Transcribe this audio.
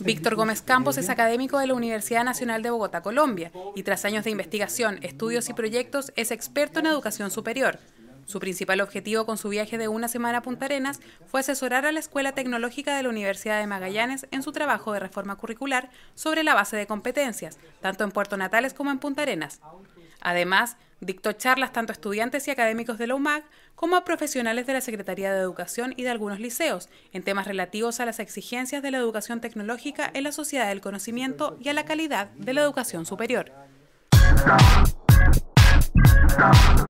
Víctor Gómez Campos es académico de la Universidad Nacional de Bogotá, Colombia, y tras años de investigación, estudios y proyectos es experto en educación superior. Su principal objetivo con su viaje de una semana a Punta Arenas fue asesorar a la Escuela Tecnológica de la Universidad de Magallanes en su trabajo de reforma curricular sobre la base de competencias, tanto en Puerto Natales como en Punta Arenas. Además, dictó charlas tanto a estudiantes y académicos de la UMAC como a profesionales de la Secretaría de Educación y de algunos liceos en temas relativos a las exigencias de la educación tecnológica en la sociedad del conocimiento y a la calidad de la educación superior.